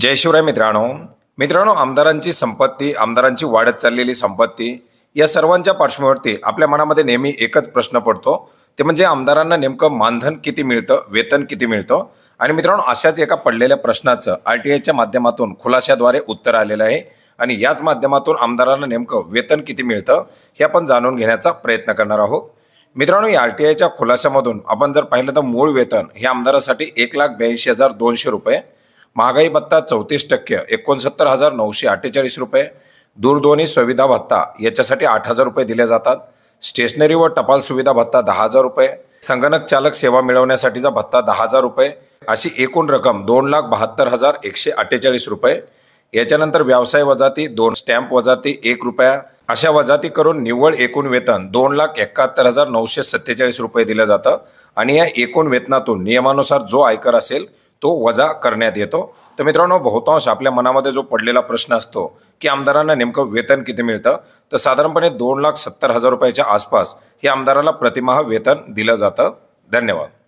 जयशिवराय मित्रांनो मित्रांनो आमदारांची संपत्ती आमदारांची वाढत चाललेली संपत्ती या सर्वांच्या पार्श्वभूमीवरती आपल्या मनामध्ये नेहमी एकच प्रश्न पडतो ते म्हणजे आमदारांना नेमकं मानधन किती मिळतं वेतन किती मिळतं आणि मित्रांनो अशाच एका पडलेल्या प्रश्नाचं आर टी आयच्या माध्यमातून खुलाशाद्वारे उत्तर आलेलं आहे आणि याच माध्यमातून आमदारांना नेमकं वेतन किती मिळतं हे आपण जाणून घेण्याचा प्रयत्न करणार आहोत मित्रांनो या आर टी आयच्या खुलाशामधून आपण जर पाहिलं तर मूळ वेतन हे आमदारासाठी एक लाख ब्याऐंशी हजार दोनशे रुपये महागाई भत्ता चौतीस टक्के एकोणसत्तर हजार नऊशे अठ्ठेचाळीस रुपये दूरध्वनी सुविधा भत्ता याच्यासाठी आठ हजार रुपये दिले जातात स्टेशनरी व टपाल सुविधा भत्ता दहा हजार रुपये संगणक चालक सेवा मिळवण्यासाठीचा भत्ता दहा हजार रुपये अशी एकूण रक्कम दोन लाख बहात्तर हजार एकशे अठ्ठेचाळीस रुपये याच्यानंतर व्यवसाय वजाती दोन स्टॅम्प वजाती एक रुपया अशा वजाती करून निव्वळ एकूण वेतन दोन लाख एकाहत्तर हजार नऊशे सत्तेचाळीस रुपये दिलं जातं आणि या एकूण वेतनातून नियमानुसार जो आयकर असेल तो वजा करण्यात येतो तर मित्रांनो बहुतांश आपल्या मनामध्ये जो पडलेला प्रश्न असतो की आमदारांना नेमकं वेतन किती मिळतं तर साधारणपणे दोन लाख सत्तर हजार रुपयाच्या आसपास हे आमदाराला प्रतिमाह वेतन दिलं जातं धन्यवाद